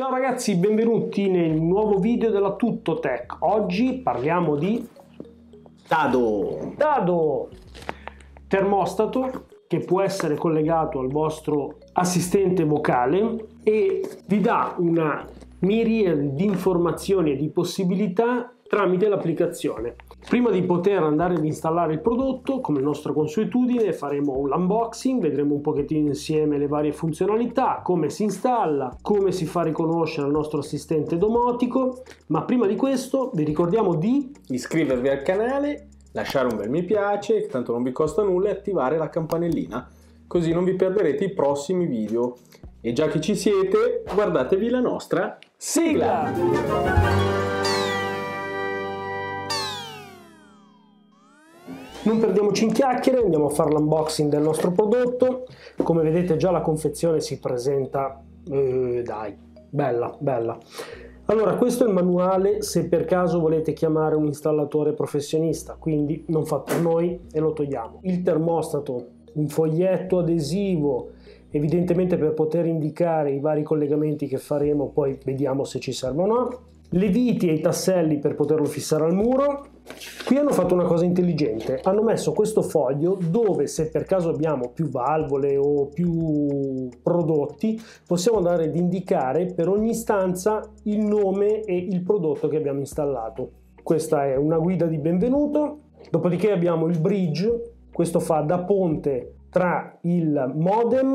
Ciao ragazzi, benvenuti nel nuovo video della Tech. Oggi parliamo di dado. Dado termostato che può essere collegato al vostro assistente vocale e vi dà una miriade di informazioni e di possibilità tramite l'applicazione. Prima di poter andare ad installare il prodotto, come nostra consuetudine, faremo un unboxing, vedremo un pochettino insieme le varie funzionalità, come si installa, come si fa riconoscere al nostro assistente domotico, ma prima di questo vi ricordiamo di iscrivervi al canale, lasciare un bel mi piace, che tanto non vi costa nulla, e attivare la campanellina, così non vi perderete i prossimi video. E già che ci siete, guardatevi la nostra sigla! sigla. Non perdiamoci in chiacchiere, andiamo a fare l'unboxing del nostro prodotto. Come vedete già la confezione si presenta, eh, dai, bella, bella. Allora, questo è il manuale se per caso volete chiamare un installatore professionista, quindi non fa per noi e lo togliamo. Il termostato, un foglietto adesivo, evidentemente per poter indicare i vari collegamenti che faremo, poi vediamo se ci servono le viti e i tasselli per poterlo fissare al muro. Qui hanno fatto una cosa intelligente, hanno messo questo foglio dove se per caso abbiamo più valvole o più prodotti possiamo andare ad indicare per ogni stanza il nome e il prodotto che abbiamo installato. Questa è una guida di benvenuto, dopodiché abbiamo il bridge, questo fa da ponte tra il modem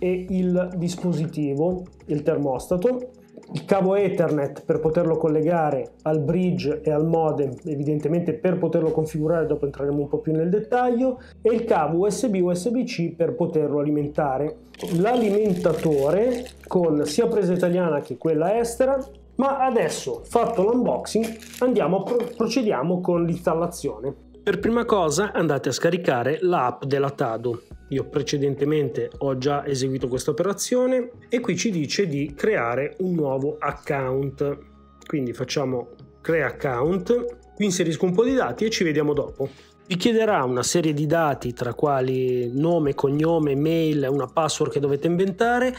e il dispositivo, il termostato il cavo Ethernet per poterlo collegare al bridge e al modem, evidentemente per poterlo configurare, dopo entreremo un po' più nel dettaglio, e il cavo USB USB-C per poterlo alimentare. L'alimentatore con sia presa italiana che quella estera, ma adesso fatto l'unboxing andiamo, procediamo con l'installazione. Per prima cosa andate a scaricare l'app della Tado io precedentemente ho già eseguito questa operazione e qui ci dice di creare un nuovo account quindi facciamo crea account qui inserisco un po' di dati e ci vediamo dopo vi chiederà una serie di dati tra quali nome, cognome, mail, una password che dovete inventare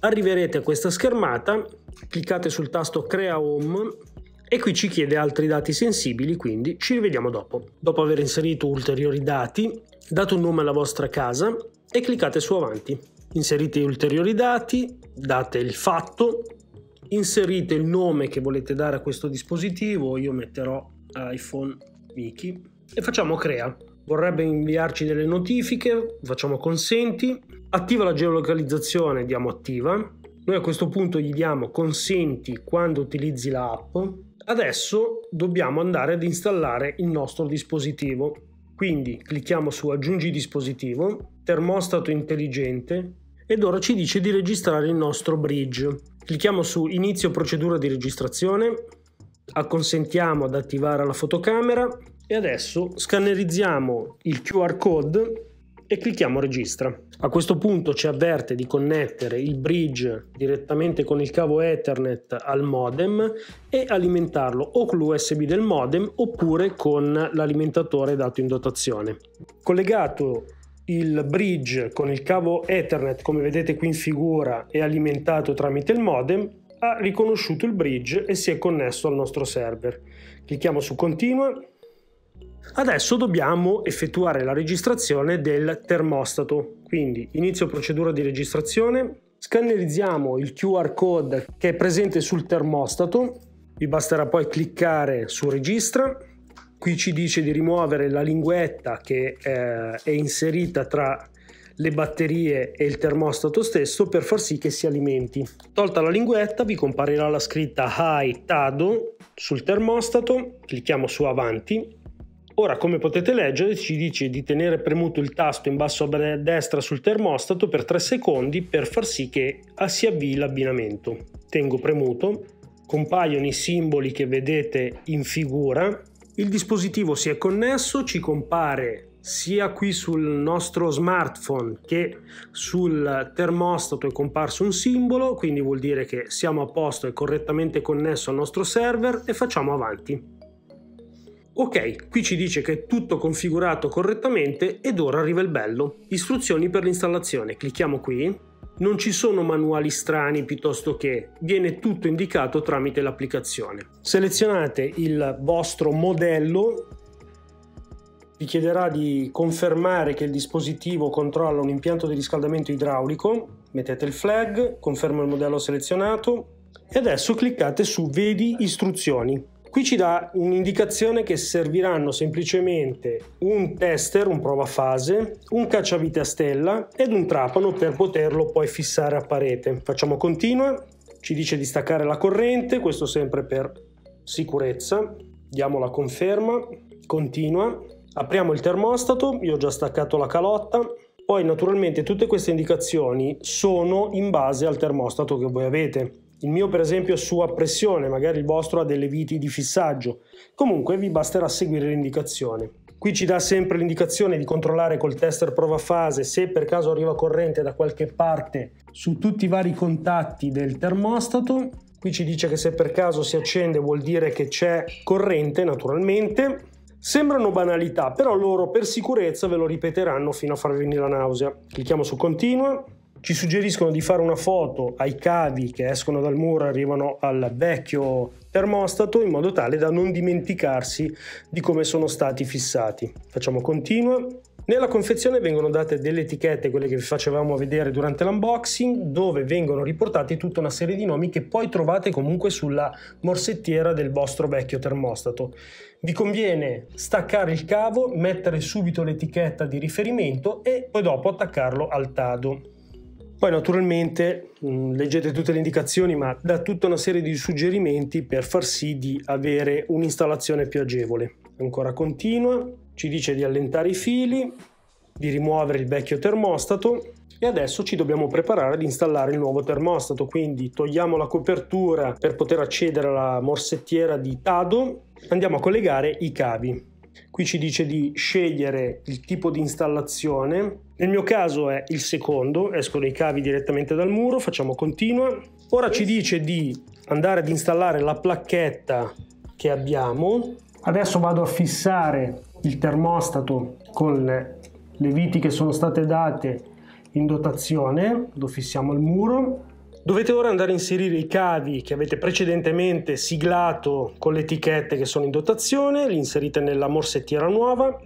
arriverete a questa schermata cliccate sul tasto crea home e qui ci chiede altri dati sensibili, quindi ci rivediamo dopo. Dopo aver inserito ulteriori dati, date un nome alla vostra casa e cliccate su avanti. Inserite ulteriori dati, date il fatto, inserite il nome che volete dare a questo dispositivo, io metterò iPhone Mickey e facciamo crea. Vorrebbe inviarci delle notifiche, facciamo consenti, attiva la geolocalizzazione, diamo attiva. Noi a questo punto gli diamo consenti quando utilizzi l'app. Adesso dobbiamo andare ad installare il nostro dispositivo quindi clicchiamo su aggiungi dispositivo, termostato intelligente ed ora ci dice di registrare il nostro bridge. Clicchiamo su inizio procedura di registrazione, acconsentiamo ad attivare la fotocamera e adesso scannerizziamo il QR code e clicchiamo registra. A questo punto ci avverte di connettere il bridge direttamente con il cavo Ethernet al modem e alimentarlo o con l'USB del modem oppure con l'alimentatore dato in dotazione. Collegato il bridge con il cavo Ethernet, come vedete qui in figura, è alimentato tramite il modem, ha riconosciuto il bridge e si è connesso al nostro server. Clicchiamo su continua Adesso dobbiamo effettuare la registrazione del termostato, quindi inizio procedura di registrazione, scannerizziamo il QR code che è presente sul termostato, vi basterà poi cliccare su registra, qui ci dice di rimuovere la linguetta che eh, è inserita tra le batterie e il termostato stesso per far sì che si alimenti. Tolta la linguetta vi comparirà la scritta Hi Tado sul termostato, clicchiamo su avanti Ora, come potete leggere, ci dice di tenere premuto il tasto in basso a destra sul termostato per 3 secondi per far sì che ah, si avvii l'abbinamento. Tengo premuto, compaiono i simboli che vedete in figura, il dispositivo si è connesso, ci compare sia qui sul nostro smartphone che sul termostato è comparso un simbolo, quindi vuol dire che siamo a posto e correttamente connesso al nostro server e facciamo avanti. Ok, qui ci dice che è tutto configurato correttamente ed ora arriva il bello. Istruzioni per l'installazione, clicchiamo qui. Non ci sono manuali strani piuttosto che viene tutto indicato tramite l'applicazione. Selezionate il vostro modello vi chiederà di confermare che il dispositivo controlla un impianto di riscaldamento idraulico, mettete il flag, conferma il modello selezionato e adesso cliccate su Vedi istruzioni. Qui ci dà un'indicazione che serviranno semplicemente un tester, un prova fase, un cacciavite a stella ed un trapano per poterlo poi fissare a parete. Facciamo continua, ci dice di staccare la corrente, questo sempre per sicurezza. Diamo la conferma, continua. Apriamo il termostato, io ho già staccato la calotta, poi naturalmente tutte queste indicazioni sono in base al termostato che voi avete. Il mio per esempio è su a pressione, magari il vostro ha delle viti di fissaggio. Comunque vi basterà seguire l'indicazione. Qui ci dà sempre l'indicazione di controllare col tester prova fase se per caso arriva corrente da qualche parte su tutti i vari contatti del termostato. Qui ci dice che se per caso si accende vuol dire che c'è corrente naturalmente. Sembrano banalità, però loro per sicurezza ve lo ripeteranno fino a farvi venire la nausea. Clicchiamo su continua ci suggeriscono di fare una foto ai cavi che escono dal muro e arrivano al vecchio termostato in modo tale da non dimenticarsi di come sono stati fissati. Facciamo continua. Nella confezione vengono date delle etichette, quelle che vi facevamo vedere durante l'unboxing, dove vengono riportati tutta una serie di nomi che poi trovate comunque sulla morsettiera del vostro vecchio termostato. Vi conviene staccare il cavo, mettere subito l'etichetta di riferimento e poi dopo attaccarlo al tado. Poi naturalmente mh, mm, leggete tutte le indicazioni, ma da tutta una serie di suggerimenti per far sì di avere un'installazione più agevole. Ancora continua, ci dice di allentare i fili, di rimuovere il vecchio termostato e adesso ci dobbiamo preparare ad installare il nuovo termostato, quindi togliamo la copertura per poter accedere alla morsettiera di Tado, andiamo a collegare i cavi. Qui ci dice di scegliere il tipo di installazione. Nel mio caso è il secondo, escono i cavi direttamente dal muro, facciamo continua. Ora ci dice di andare ad installare la placchetta che abbiamo. Adesso vado a fissare il termostato con le viti che sono state date in dotazione, lo fissiamo al muro Dovete ora andare a inserire i cavi che avete precedentemente siglato con le etichette che sono in dotazione, li inserite nella morsettiera nuova.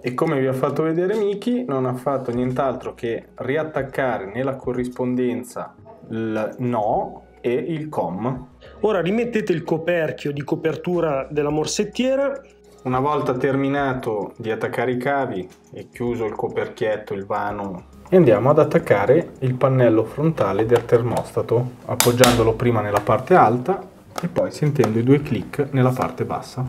E come vi ha fatto vedere Miki, non ha fatto nient'altro che riattaccare nella corrispondenza il no e il com. Ora rimettete il coperchio di copertura della morsettiera una volta terminato di attaccare i cavi e chiuso il coperchietto, il vano e andiamo ad attaccare il pannello frontale del termostato appoggiandolo prima nella parte alta e poi sentendo i due clic nella parte bassa.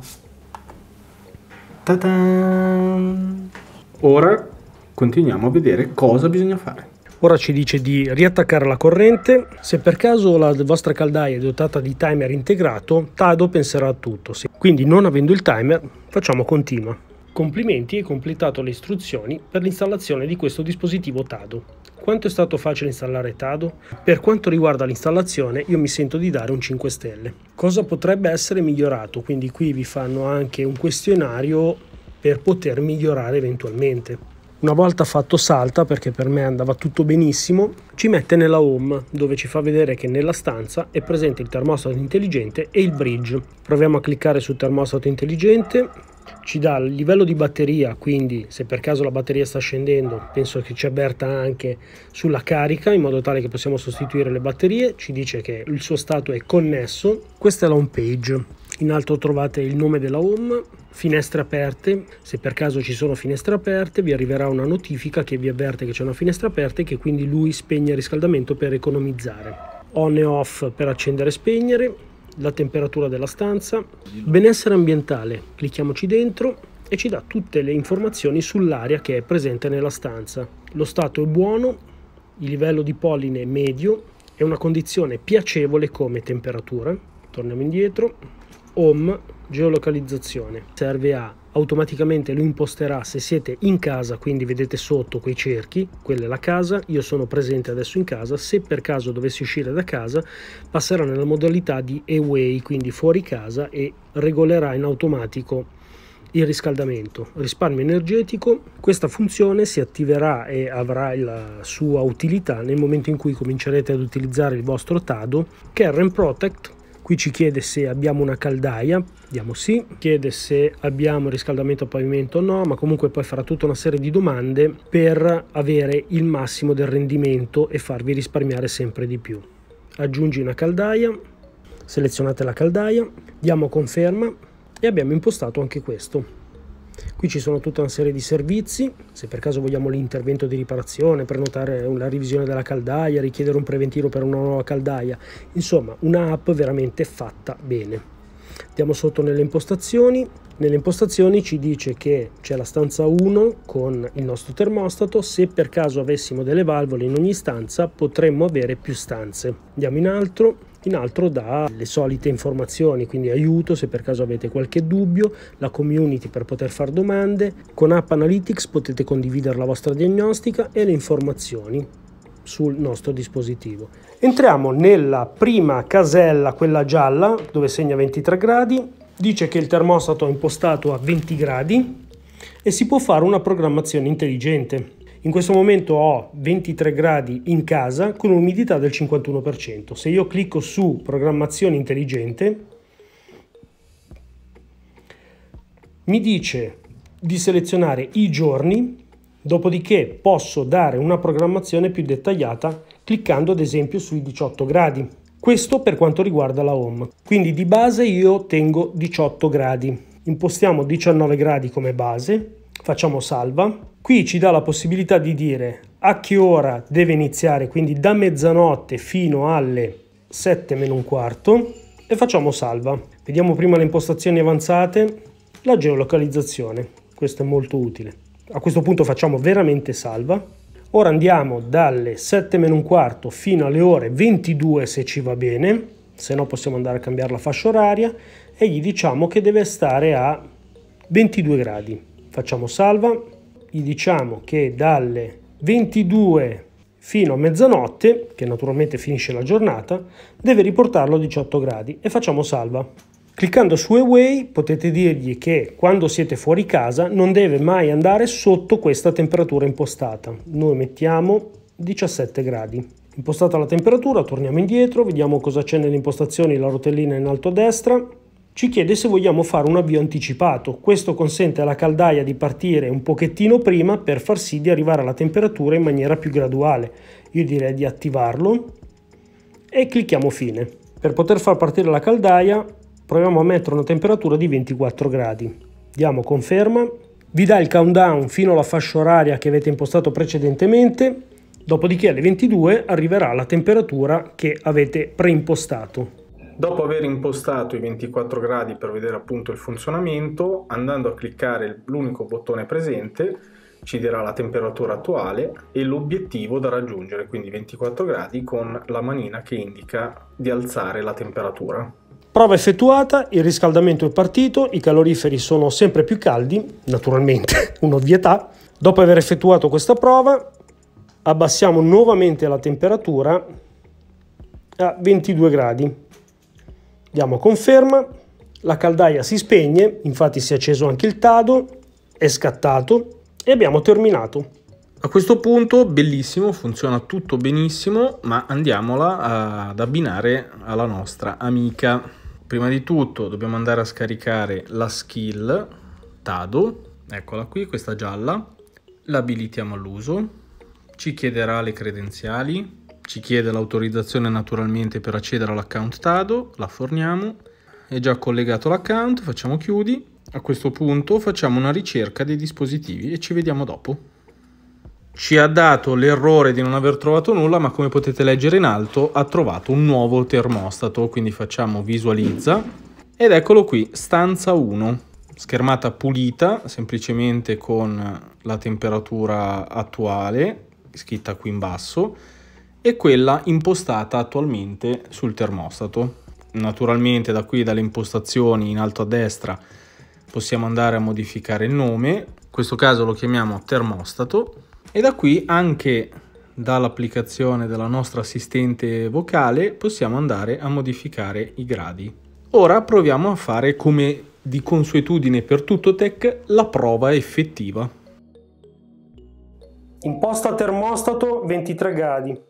Ora continuiamo a vedere cosa bisogna fare. Ora ci dice di riattaccare la corrente. Se per caso la vostra caldaia è dotata di timer integrato, Tado penserà a tutto. Quindi non avendo il timer, facciamo continua. Complimenti, hai completato le istruzioni per l'installazione di questo dispositivo Tado. Quanto è stato facile installare Tado? Per quanto riguarda l'installazione io mi sento di dare un 5 stelle. Cosa potrebbe essere migliorato? Quindi qui vi fanno anche un questionario per poter migliorare eventualmente. Una volta fatto salta, perché per me andava tutto benissimo, ci mette nella home, dove ci fa vedere che nella stanza è presente il termostato intelligente e il bridge. Proviamo a cliccare sul termostato intelligente, ci dà il livello di batteria, quindi se per caso la batteria sta scendendo, penso che ci avverta anche sulla carica, in modo tale che possiamo sostituire le batterie, ci dice che il suo stato è connesso. Questa è la home page. In alto trovate il nome della home, finestre aperte, se per caso ci sono finestre aperte vi arriverà una notifica che vi avverte che c'è una finestra aperta e che quindi lui spegne il riscaldamento per economizzare. On e off per accendere e spegnere, la temperatura della stanza, benessere ambientale, clicchiamoci dentro e ci dà tutte le informazioni sull'aria che è presente nella stanza. Lo stato è buono, il livello di polline è medio, è una condizione piacevole come temperatura. Torniamo indietro, home geolocalizzazione serve a automaticamente lo imposterà se siete in casa quindi vedete sotto quei cerchi quella è la casa io sono presente adesso in casa se per caso dovessi uscire da casa passerà nella modalità di away quindi fuori casa e regolerà in automatico il riscaldamento risparmio energetico questa funzione si attiverà e avrà la sua utilità nel momento in cui comincerete ad utilizzare il vostro TADO Karen Protect Qui ci chiede se abbiamo una caldaia, diamo sì, chiede se abbiamo riscaldamento a pavimento o no, ma comunque poi farà tutta una serie di domande per avere il massimo del rendimento e farvi risparmiare sempre di più. Aggiungi una caldaia, selezionate la caldaia, diamo conferma e abbiamo impostato anche questo. Qui ci sono tutta una serie di servizi, se per caso vogliamo l'intervento di riparazione, prenotare la revisione della caldaia, richiedere un preventivo per una nuova caldaia, insomma un'app veramente fatta bene. Andiamo sotto nelle impostazioni, nelle impostazioni ci dice che c'è la stanza 1 con il nostro termostato, se per caso avessimo delle valvole in ogni stanza potremmo avere più stanze. Andiamo in altro, in altro dà le solite informazioni, quindi aiuto se per caso avete qualche dubbio, la community per poter fare domande, con App Analytics potete condividere la vostra diagnostica e le informazioni sul nostro dispositivo. Entriamo nella prima casella, quella gialla, dove segna 23 gradi, dice che il termostato è impostato a 20 gradi e si può fare una programmazione intelligente. In questo momento ho 23 gradi in casa con un'umidità del 51%. Se io clicco su programmazione intelligente, mi dice di selezionare i giorni, dopodiché posso dare una programmazione più dettagliata cliccando ad esempio sui 18 gradi. Questo per quanto riguarda la home. Quindi di base io tengo 18 gradi. Impostiamo 19 gradi come base, facciamo salva. Qui ci dà la possibilità di dire a che ora deve iniziare, quindi da mezzanotte fino alle 7 meno un quarto e facciamo salva. Vediamo prima le impostazioni avanzate, la geolocalizzazione, questo è molto utile. A questo punto facciamo veramente salva. Ora andiamo dalle 7 meno un quarto fino alle ore 22 se ci va bene, se no possiamo andare a cambiare la fascia oraria e gli diciamo che deve stare a 22 gradi facciamo salva, gli diciamo che dalle 22 fino a mezzanotte, che naturalmente finisce la giornata, deve riportarlo a 18 gradi e facciamo salva. Cliccando su Away potete dirgli che quando siete fuori casa non deve mai andare sotto questa temperatura impostata. Noi mettiamo 17 gradi. Impostata la temperatura, torniamo indietro, vediamo cosa c'è nelle impostazioni, la rotellina in alto a destra, ci chiede se vogliamo fare un avvio anticipato. Questo consente alla caldaia di partire un pochettino prima per far sì di arrivare alla temperatura in maniera più graduale. Io direi di attivarlo e clicchiamo fine. Per poter far partire la caldaia proviamo a mettere una temperatura di 24 gradi. Diamo conferma. Vi dà il countdown fino alla fascia oraria che avete impostato precedentemente, dopodiché alle 22 arriverà la temperatura che avete preimpostato. Dopo aver impostato i 24 gradi per vedere appunto il funzionamento, andando a cliccare l'unico bottone presente ci dirà la temperatura attuale e l'obiettivo da raggiungere, quindi 24 gradi con la manina che indica di alzare la temperatura. Prova effettuata, il riscaldamento è partito, i caloriferi sono sempre più caldi, naturalmente un'ovvietà. Dopo aver effettuato questa prova abbassiamo nuovamente la temperatura a 22 gradi diamo conferma, la caldaia si spegne, infatti si è acceso anche il tado, è scattato e abbiamo terminato. A questo punto, bellissimo, funziona tutto benissimo, ma andiamola ad abbinare alla nostra amica. Prima di tutto dobbiamo andare a scaricare la skill Tado, eccola qui, questa gialla, l'abilitiamo all'uso, ci chiederà le credenziali, ci chiede l'autorizzazione naturalmente per accedere all'account Tado, la forniamo, è già collegato l'account, facciamo chiudi, a questo punto facciamo una ricerca dei dispositivi e ci vediamo dopo ci ha dato l'errore di non aver trovato nulla, ma come potete leggere in alto ha trovato un nuovo termostato, quindi facciamo visualizza ed eccolo qui, stanza 1, schermata pulita, semplicemente con la temperatura attuale, scritta qui in basso, e quella impostata attualmente sul termostato. Naturalmente da qui dalle impostazioni in alto a destra possiamo andare a modificare il nome, in questo caso lo chiamiamo termostato e da qui anche dall'applicazione della nostra assistente vocale possiamo andare a modificare i gradi. Ora proviamo a fare come di consuetudine per TuttoTech la prova effettiva. Imposta termostato 23 gradi.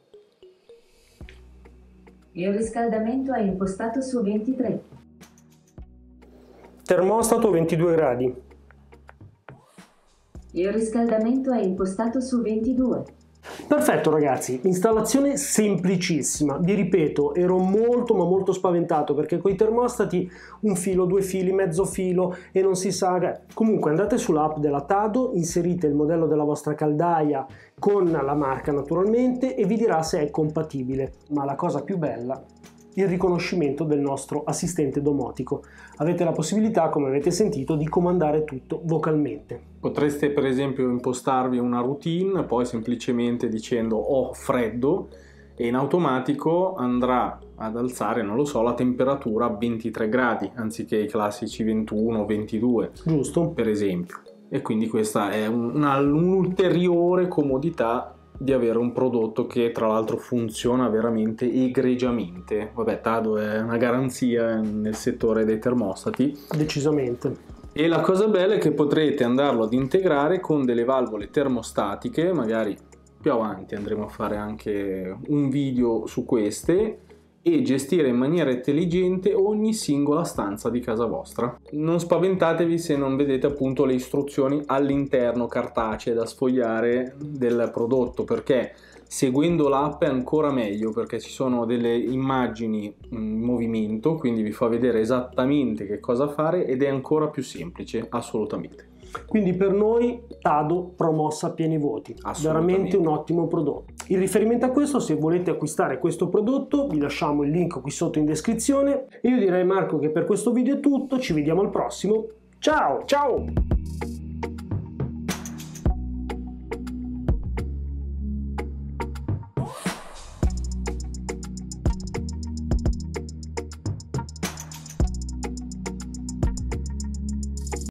Il riscaldamento è impostato su 23. Termostato 22 gradi. Il riscaldamento è impostato su 22. Perfetto ragazzi, installazione semplicissima, vi ripeto ero molto ma molto spaventato perché con i termostati un filo, due fili, mezzo filo e non si sa, comunque andate sull'app della Tado, inserite il modello della vostra caldaia con la marca naturalmente e vi dirà se è compatibile, ma la cosa più bella il riconoscimento del nostro assistente domotico. Avete la possibilità, come avete sentito, di comandare tutto vocalmente. Potreste per esempio impostarvi una routine, poi semplicemente dicendo ho oh, freddo e in automatico andrà ad alzare, non lo so, la temperatura a 23 gradi anziché i classici 21 22. Giusto. Per esempio. E quindi questa è un'ulteriore comodità di avere un prodotto che tra l'altro funziona veramente egregiamente. Vabbè, Tado è una garanzia nel settore dei termostati. Decisamente. E la cosa bella è che potrete andarlo ad integrare con delle valvole termostatiche, magari più avanti andremo a fare anche un video su queste e gestire in maniera intelligente ogni singola stanza di casa vostra. Non spaventatevi se non vedete appunto le istruzioni all'interno cartacee da sfogliare del prodotto perché seguendo l'app è ancora meglio perché ci sono delle immagini mm, in movimento, quindi vi fa vedere esattamente che cosa fare ed è ancora più semplice, assolutamente. Quindi per noi Tado promossa a pieni voti, veramente un ottimo prodotto. In riferimento a questo, se volete acquistare questo prodotto, vi lasciamo il link qui sotto in descrizione. E io direi Marco che per questo video è tutto, ci vediamo al prossimo. Ciao! Ciao!